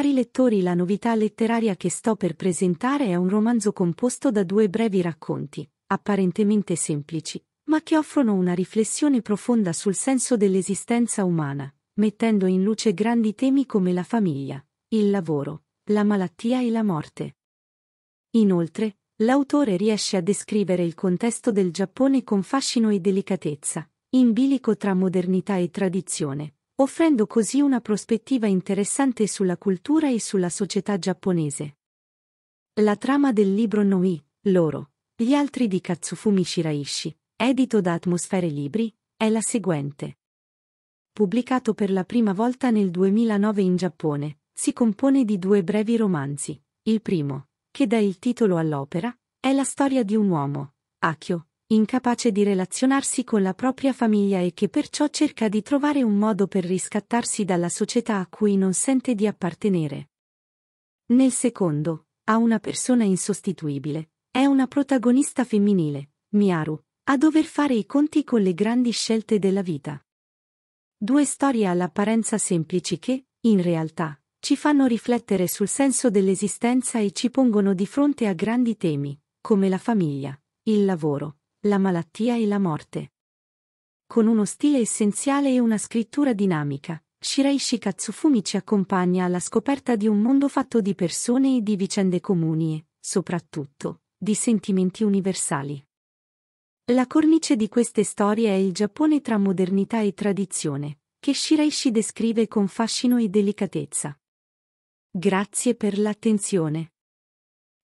Cari lettori, la novità letteraria che sto per presentare è un romanzo composto da due brevi racconti, apparentemente semplici, ma che offrono una riflessione profonda sul senso dell'esistenza umana, mettendo in luce grandi temi come la famiglia, il lavoro, la malattia e la morte. Inoltre, l'autore riesce a descrivere il contesto del Giappone con fascino e delicatezza, in bilico tra modernità e tradizione, offrendo così una prospettiva interessante sulla cultura e sulla società giapponese. La trama del libro Noi, loro, gli altri di Katsufumi Shiraishi, edito da Atmosfere Libri, è la seguente. Pubblicato per la prima volta nel 2009 in Giappone, si compone di due brevi romanzi. Il primo, che dà il titolo all'opera, è la storia di un uomo, Akio, incapace di relazionarsi con la propria famiglia e che perciò cerca di trovare un modo per riscattarsi dalla società a cui non sente di appartenere. Nel secondo, ha una persona insostituibile, è una protagonista femminile, Miaru, a dover fare i conti con le grandi scelte della vita. Due storie all'apparenza semplici che, in realtà, ci fanno riflettere sul senso dell'esistenza e ci pongono di fronte a grandi temi, come la famiglia, il lavoro, la malattia e la morte. Con uno stile essenziale e una scrittura dinamica, Shiraishi Katsufumi ci accompagna alla scoperta di un mondo fatto di persone e di vicende comuni e, soprattutto, di sentimenti universali. La cornice di queste storie è il Giappone tra modernità e tradizione, che Shiraishi descrive con fascino e delicatezza. Grazie per l'attenzione.